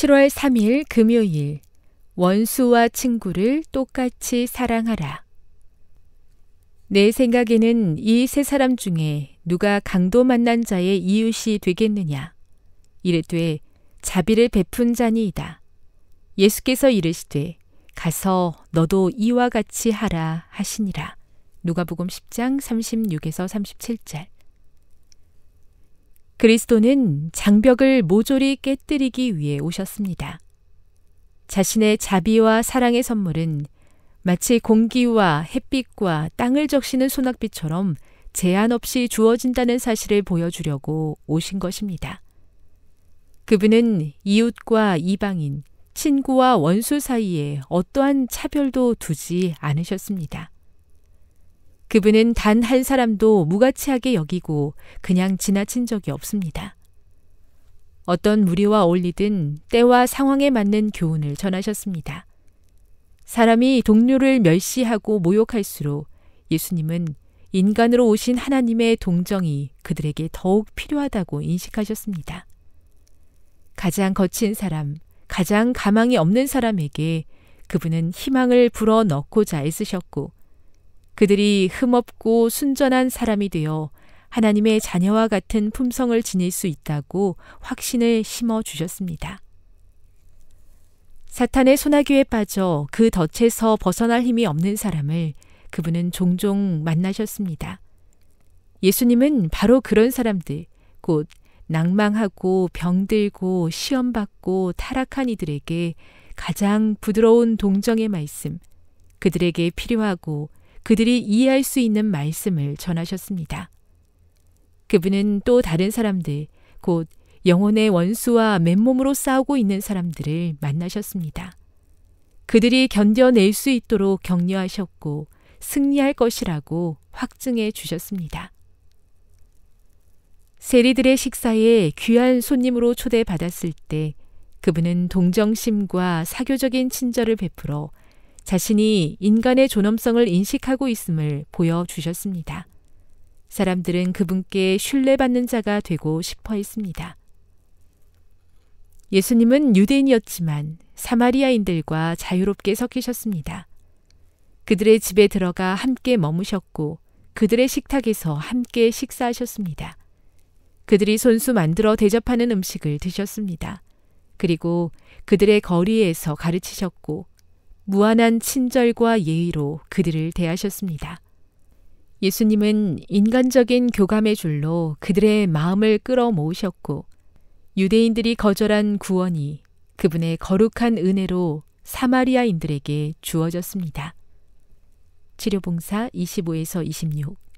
7월 3일 금요일 원수와 친구를 똑같이 사랑하라. 내 생각에는 이 세 사람 중에 누가 강도 만난 자의 이웃이 되겠느냐. 이랬되 자비를 베푼 자니이다. 예수께서 이르시되 가서 너도 이와 같이 하라 하시니라. 누가복음 10장 36에서 37절. 그리스도는 장벽을 모조리 깨뜨리기 위해 오셨습니다. 자신의 자비와 사랑의 선물은 마치 공기와 햇빛과 땅을 적시는 소낙비처럼 제한 없이 주어진다는 사실을 보여주려고 오신 것입니다. 그분은 이웃과 이방인, 친구와 원수 사이에 어떠한 차별도 두지 않으셨습니다. 그분은 단 한 사람도 무가치하게 여기고 그냥 지나친 적이 없습니다. 어떤 무리와 어울리든 때와 상황에 맞는 교훈을 전하셨습니다. 사람이 동료를 멸시하고 모욕할수록 예수님은 인간으로 오신 하나님의 동정이 그들에게 더욱 필요하다고 인식하셨습니다. 가장 거친 사람, 가장 가망이 없는 사람에게 그분은 희망을 불어넣고자 애쓰셨고 그들이 흠없고 순전한 사람이 되어 하나님의 자녀와 같은 품성을 지닐 수 있다고 확신을 심어 주셨습니다. 사탄의 소나기에 빠져 그 덫에서 벗어날 힘이 없는 사람을 그분은 종종 만나셨습니다. 예수님은 바로 그런 사람들, 곧 낭망하고 병들고 시험받고 타락한 이들에게 가장 부드러운 동정의 말씀, 그들에게 필요하고 그들이 이해할 수 있는 말씀을 전하셨습니다. 그분은 또 다른 사람들, 곧 영혼의 원수와 맨몸으로 싸우고 있는 사람들을 만나셨습니다. 그들이 견뎌낼 수 있도록 격려하셨고 승리할 것이라고 확증해 주셨습니다. 세리들의 식사에 귀한 손님으로 초대받았을 때 그분은 동정심과 사교적인 친절을 베풀어 자신이 인간의 존엄성을 인식하고 있음을 보여주셨습니다. 사람들은 그분께 신뢰받는 자가 되고 싶어 했습니다. 예수님은 유대인이었지만 사마리아인들과 자유롭게 섞이셨습니다. 그들의 집에 들어가 함께 머무셨고 그들의 식탁에서 함께 식사하셨습니다. 그들이 손수 만들어 대접하는 음식을 드셨습니다. 그리고 그들의 거리에서 가르치셨고 무한한 친절과 예의로 그들을 대하셨습니다. 예수님은 인간적인 교감의 줄로 그들의 마음을 끌어 모으셨고 유대인들이 거절한 구원이 그분의 거룩한 은혜로 사마리아인들에게 주어졌습니다. 치료봉사 25에서 26